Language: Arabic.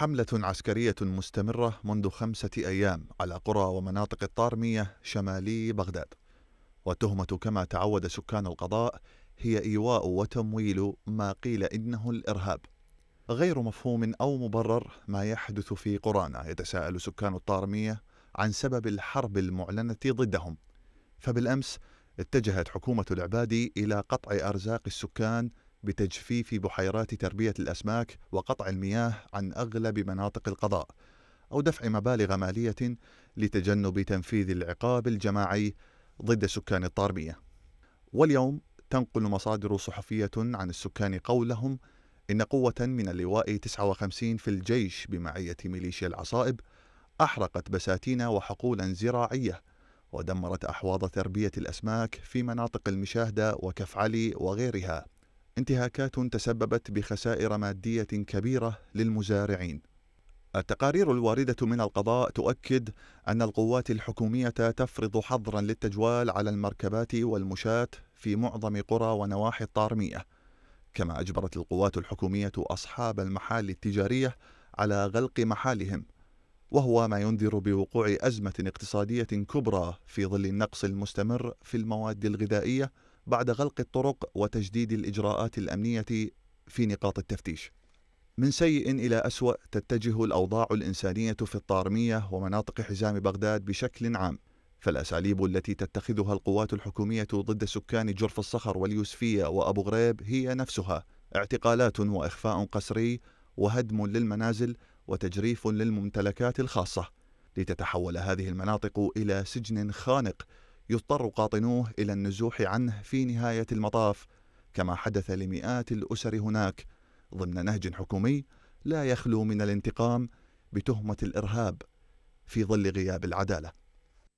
حملة عسكرية مستمرة منذ خمسة أيام على قرى ومناطق الطارمية شمالي بغداد والتهمة كما تعود سكان القضاء هي إيواء وتمويل ما قيل إنه الإرهاب غير مفهوم أو مبرر ما يحدث في قرانا يتساءل سكان الطارمية عن سبب الحرب المعلنة ضدهم فبالأمس اتجهت حكومة العبادي إلى قطع أرزاق السكان بتجفيف بحيرات تربيه الاسماك وقطع المياه عن اغلب مناطق القضاء او دفع مبالغ ماليه لتجنب تنفيذ العقاب الجماعي ضد سكان الطارميه واليوم تنقل مصادر صحفيه عن السكان قولهم ان قوه من اللواء 59 في الجيش بمعيه ميليشيا العصائب احرقت بساتين وحقولا زراعيه ودمرت احواض تربيه الاسماك في مناطق المشاهده وكفعلي وغيرها انتهاكات تسببت بخسائر مادية كبيرة للمزارعين. التقارير الواردة من القضاء تؤكد أن القوات الحكومية تفرض حظرا للتجوال على المركبات والمشاة في معظم قرى ونواحي الطارمية، كما أجبرت القوات الحكومية أصحاب المحال التجارية على غلق محالهم، وهو ما ينذر بوقوع أزمة اقتصادية كبرى في ظل النقص المستمر في المواد الغذائية بعد غلق الطرق وتجديد الإجراءات الأمنية في نقاط التفتيش من سيء إلى أسوأ تتجه الأوضاع الإنسانية في الطارمية ومناطق حزام بغداد بشكل عام فالأساليب التي تتخذها القوات الحكومية ضد سكان جرف الصخر واليوسفية وأبو غريب هي نفسها اعتقالات وإخفاء قسري وهدم للمنازل وتجريف للممتلكات الخاصة لتتحول هذه المناطق إلى سجن خانق يضطر قاطنوه إلى النزوح عنه في نهاية المطاف كما حدث لمئات الأسر هناك ضمن نهج حكومي لا يخلو من الانتقام بتهمة الإرهاب في ظل غياب العدالة